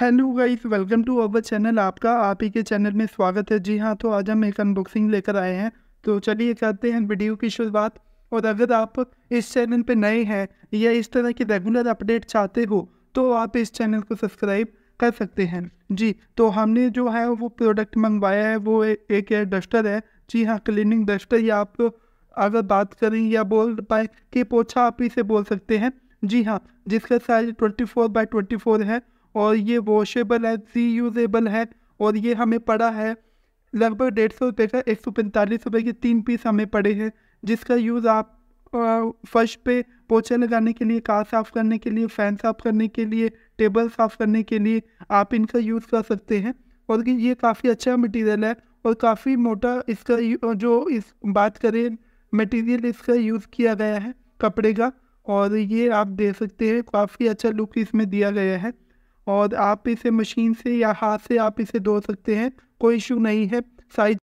hello guys welcome to our channel आपका आप ही के चैनल में स्वागत है जी हाँ तो आज हम एक अनबॉक्सिंग लेकर आए हैं तो चलिए करते हैं वीडियो की शुरुआत और अगर आप इस चैनल पे नए हैं या इस तरह की रेगुलर अपडेट चाहते हो तो आप इस चैनल को सब्सक्राइब कर सकते हैं जी तो हमने जो है वो प्रोडक्ट मंगवाया है वो एक एयर डस्टर है जी हाँ क्लीनिंग डस्टर या आप तो अगर बात करें या बोल पाए कि पोछा आप इसे बोल सकते हैं जी हाँ जिसका size twenty four by twenty four है और ये वॉशेबल है री यूजेबल है और ये हमें पड़ा है लगभग डेढ़ सौ रुपये का एक सौ पैंतालीस रुपये के तीन पीस हमें पड़े हैं जिसका यूज़ आप फर्श पे पोछा लगाने के लिए कार साफ़ करने के लिए फ़ैन साफ़ करने के लिए टेबल साफ़ करने के लिए आप इनका यूज़ कर सकते हैं और ये काफ़ी अच्छा मटेरियल है और काफ़ी मोटा इसका जो इस बात करें मटेरियल इसका यूज़ किया गया है कपड़े का और ये आप दे सकते हैं काफ़ी अच्छा लुक इसमें दिया गया है और आप इसे मशीन से या हाथ से आप इसे धो सकते हैं कोई इशू नहीं है साइज